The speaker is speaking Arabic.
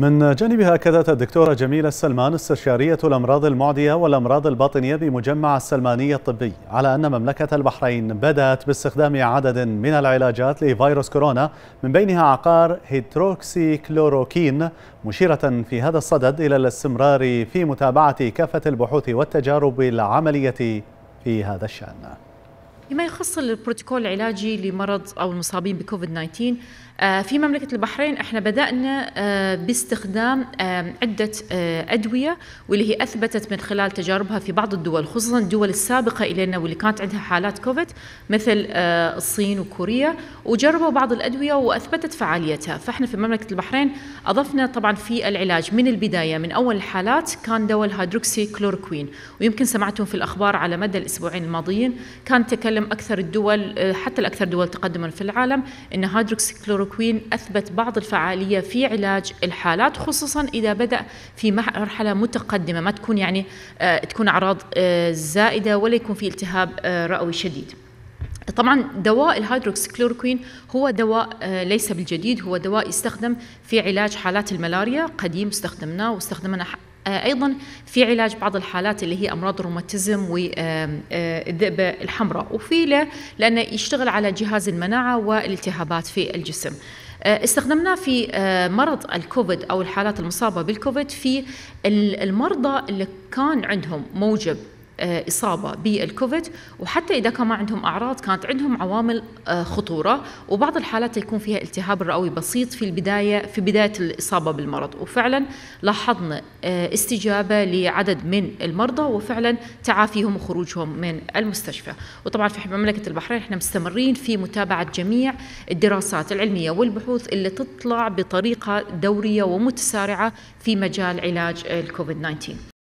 من جانبها كذت الدكتورة جميلة السلمان استشارية الأمراض المعدية والأمراض الباطنية بمجمع السلماني الطبي على أن مملكة البحرين بدأت باستخدام عدد من العلاجات لفيروس كورونا من بينها عقار هيدروكسيكلوروكين مشيرة في هذا الصدد إلى الاستمرار في متابعة كافة البحوث والتجارب العملية في هذا الشأن فيما يخص البروتوكول العلاجي لمرض او المصابين بكوفيد 19 آه، في مملكه البحرين احنا بدانا آه، باستخدام آه، عده ادويه واللي هي اثبتت من خلال تجاربها في بعض الدول خصوصا الدول السابقه الينا واللي كانت عندها حالات كوفيد مثل الصين وكوريا وجربوا بعض الادويه واثبتت فعاليتها فاحنا في مملكه البحرين اضفنا طبعا في العلاج من البدايه من اول الحالات كان دواء الهيدروكسي كلوركوين ويمكن سمعتم في الاخبار على مدى الاسبوعين الماضيين كان تكلم تتكلم اكثر الدول آه، حتى الاكثر دول تقدما في العالم ان هيدروكس كلوروكوين اثبت بعض الفعاليه في علاج الحالات خصوصا اذا بدا في مرحله متقدمه ما تكون يعني آه، تكون اعراض آه، زائده ولا يكون في التهاب رئوي شديد. طبعا دواء الهيدروكس هو دواء ليس بالجديد هو دواء يستخدم في علاج حالات الملاريا قديم استخدمناه واستخدمنا آه، ايضا في علاج بعض الحالات اللي هي امراض الروماتيزم والذئبه آه، الحمراء وفي له لانه يشتغل على جهاز المناعه والالتهابات في الجسم آه، استخدمناه في مرض الكوفيد او الحالات المصابه بالكوفيد في المرضى اللي كان عندهم موجب آه، إصابة بالكوفيد وحتى إذا كان ما عندهم أعراض كانت عندهم عوامل آه، خطورة وبعض الحالات يكون فيها التهاب الرئوي بسيط في البداية في بداية الإصابة بالمرض وفعلا لاحظنا آه، استجابة لعدد من المرضى وفعلا تعافيهم وخروجهم من المستشفى وطبعا في مملكة البحرين احنا مستمرين في متابعة جميع الدراسات العلمية والبحوث اللي تطلع بطريقة دورية ومتسارعة في مجال علاج الكوفيد 19